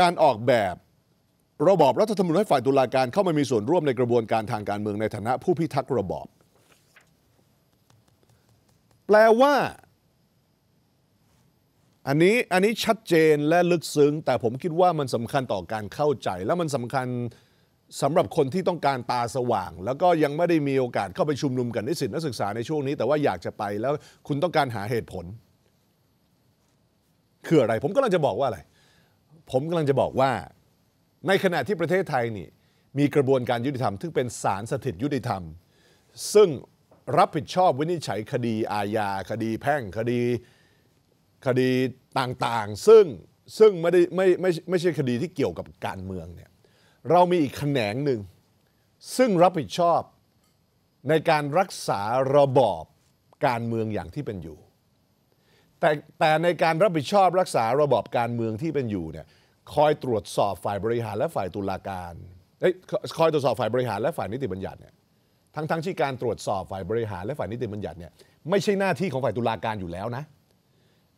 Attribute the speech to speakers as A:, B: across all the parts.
A: การออกแบบระบอบรัฐธรรมนูญให้ฝ่ายตุลาการเข้ามามีส่วนร่วมในกระบวนการทางการเมืองในฐานะผู้พิทักษ์ระบอบ แปลว่า อันนี้อันนี้ชัดเจนและลึกซึ้ง แต่ผมคิดว่ามันสำคัญต่อการเข้าใจ และมันสำคัญสำหรับคนที่ต้องการตาสว่าง แล้วก็ยังไม่ได้มีโอกาสเข้าไปชุมนุมกันนิสิตนักศึกษาในช่วงนี้แต่ว่าอยากจะไปแล้วคุณต้องการหาเหตุผลคืออะไรผมกำลังจะบอกว่าอะไรผมกำลังจะบอกว่าในขณะที่ประเทศไทยนี่มีกระบวนการยุติธรรมซึ่งเป็นศาลสถิตยุติธรรม ซึ่งรับผิดชอบวินิจฉัยคดี อาญา คดี แพ่งคดีคดีต่างๆ ซึ่งซึ่งไม่ได้ไม่ไม่ไม่ใช่คดีที่เกี่ยวกับการเมืองเนี่ยเรามีอีกแขนงหนึ่งซึ่งรับผิดชอบในการรักษาระบอบการเมืองอย่างที่เป็นอยู่ แต่แต่ในการรับผิดชอบรักษาระบอบการเมืองที่เป็นอยู่เนี่ยคอยตรวจสอบฝ่ายบริหารและฝ่ายตุลาการเอ้ย คอยตรวจสอบฝ่ายบริหารและฝ่ายนิติบัญญัติเนี่ย ทั้งทั้งที่การตรวจสอบฝ่ายบริหารและฝ่ายนิติบัญญัติเนี่ย ไม่ใช่หน้าที่ของฝ่ายตุลาการอยู่แล้วนะ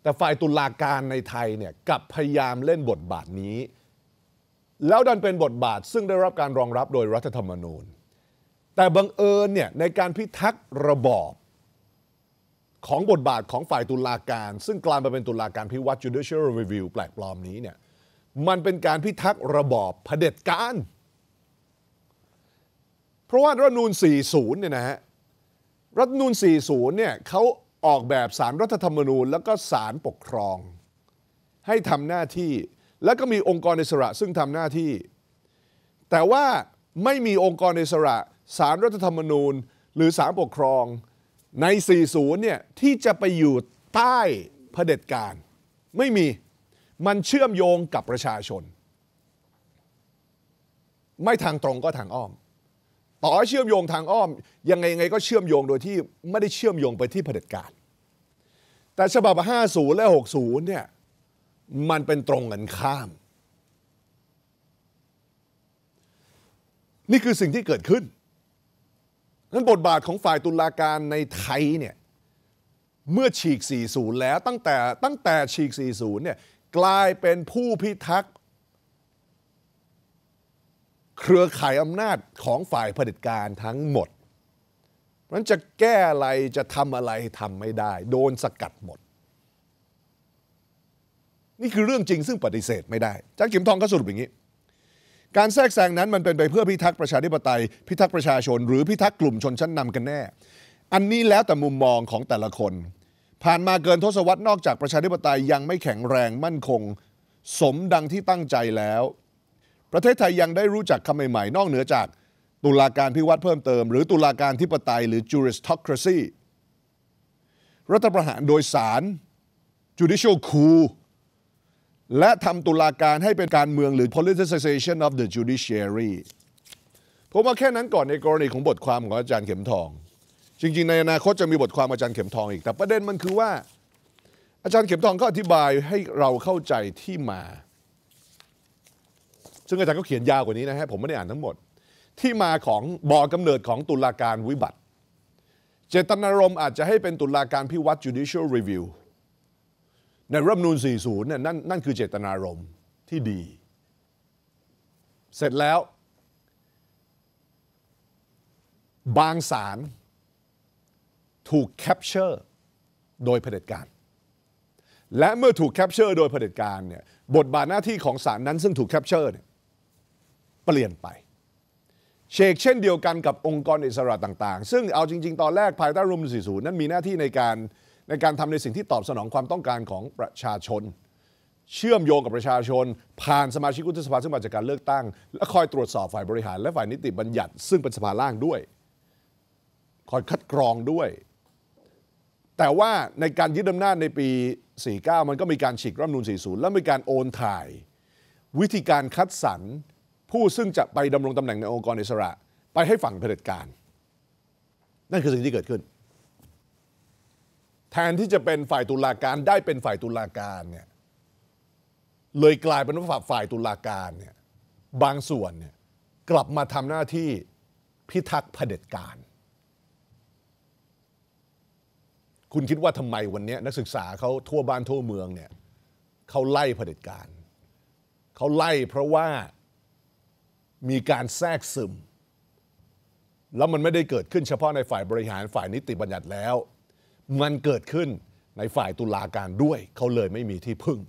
A: แต่ฝ่ายตุลาการในไทยเนี่ยกับพยายามเล่นบทบาทนี้ แล้วดันเป็นบทบาทซึ่งได้รับการรองรับโดยรัฐธรรมนูญ แต่บังเอิญเนี่ยในการพิทักษ์ระบอบของบทบาทของฝ่ายตุลาการ ซึ่งกลายมาเป็นตุลาการพิวัตร judicial review แปลกปลอมนี้เนี่ยมันเป็นการพิทักษ์ระบอบเผด็จการ เพราะว่ารัฐนูล40เนี่ยนะฮะ รัฐนูล40เนี่ยเขาออกแบบสารรัฐธรรมนูญแล้วก็สารปกครอง ให้ทำหน้าที่ แล้วก็มีองค์กรอิสระซึ่งทำหน้าที่ แต่ว่าไม่มีองค์กรอิสระสารรัฐธรรมนูญ หรือสารปกครองใน40เนี่ยที่จะไปอยู่ใต้เผด็จการไม่มีมันเชื่อมโยงกับประชาชน ไม่ทางตรงก็ทางอ้อม ต่อเชื่อมโยงทางอ้อมยังไงไงก็เชื่อมโยงโดยที่ไม่ได้เชื่อมโยงไปที่เผด็จการแต่ฉบับ 50 และ 60เนี่ยมันเป็นตรงกันข้าม นี่คือสิ่งที่เกิดขึ้นนั้นบทบาทของฝ่ายตุลาการในไทยเนี่ยเมื่อฉีก 40 แล้วตั้งแต่ตั้งแต่ฉีก40เนี่ยกลายเป็นผู้พิทักษ์เครือข่ายอำนาจของฝ่ายเผด็จการทั้งหมดมั้นจะแก้อะไรจะทำอะไรทำไม่ได้ โดนสกัดหมด นี่คือเรื่องจริงซึ่งปฏิเสธไม่ได้จ้ากิมทองก็สรุปอย่างนี้ การแทรกแซงนั้นมันเป็นไปเพื่อพิทักษ์ประชาธิปไตย พิทักษ์ประชาชน หรือพิทักษ์กลุ่มชนชั้นนำกันแน่ อันนี้แล้วแต่มุมมองของแต่ละคนผ่านมาเกินทศวรรษนอกจากประชาธิปไตยยังไม่แข็งแรงมั่นคงสมดังที่ตั้งใจแล้ว ประเทศไทยยังได้รู้จักคำใหม่ๆ นอกเหนือจากตุลาการพิวัตรเพิ่มเติม หรือตุลาการธิปไตยหรือ juristocracy รัฐประหารโดยศาล judicial coup และทำตุลาการให้เป็นการเมืองหรือ politicization of the judiciary ผมว่าแค่นั้นก่อนในกรณีของบทความของอาจารย์เข็มทองจริง ๆ ในอนาคตจะมีบทความอาจารย์เข็มทองอีก แต่ประเด็นมันคือว่า อาจารย์เข็มทองก็อธิบายให้เราเข้าใจที่มา ซึ่งอาจารย์ก็เขียนยาวกว่านี้นะฮะ ผมไม่ได้อ่านทั้งหมดที่มาของบ่อกำเนิดของตุลาการวิบัติ เจตนารมณ์อาจจะให้เป็นตุลาการพิวัตร judicial review ในรัฐมนูล40เนี่ยนั่นนั่นคือเจตนารมณ์ที่ดี เสร็จแล้วบางศาลถูกแคปเจอร์โดยเผด็จการ และเมื่อถูกแคปเจอร์ โดยเผด็จการเนี่ยบทบาทหน้าที่ของศาลนั้นซึ่งถูกแคปเจอร์เนี่ยเปลี่ยนไปเชกเช่นเดียวกันกับองค์กรอิสระต่างๆ ซึ่งเอาจริง ๆตอนแรกภายใต้รม40นั้นมีหน้าที่ในการในการทำในสิ่งที่ตอบสนองความต้องการของประชาชน เชื่อมโยงกับประชาชนผ่านสมาชิกวุฒิสภาซึ่งมาจากการเลือกตั้งและคอยตรวจสอบฝ่ายบริหารและฝ่ายนิติบัญญัติ ซึ่งเป็นสภาล่างด้วย คอยคัดกรองด้วยแต่ว่าในการยึดอำนาจในปี 49 มันก็มีการฉีกรัฐมนูล40 แล้วมีการโอนถ่าย วิธีการคัดสรร ผู้ซึ่งจะไปดำรงตำแหน่งในองค์กรอิสระไปให้ฝั่งเผด็จการ นั่นคือสิ่งที่เกิดขึ้น แทนที่จะเป็นฝ่ายตุลาการได้เป็นฝ่ายตุลาการเนี่ยเลยกลายเป็นว่าฝ่ายตุลาการเนี่ยบางส่วนเนี่ยกลับมาทำหน้าที่พิทักษ์เผด็จการคุณคิดว่าทำไมวันนี้นักศึกษาเขาทั่วบ้านทั่วเมืองเนี่ยเขาไล่เผด็จการเขาไล่เพราะว่ามีการแทรกซึม แล้วมันไม่ได้เกิดขึ้นเฉพาะในฝ่ายบริหารฝ่ายนิติบัญญัติแล้ว มันเกิดขึ้นในฝ่ายตุลาการด้วย เขาเลยไม่มีที่พึ่ง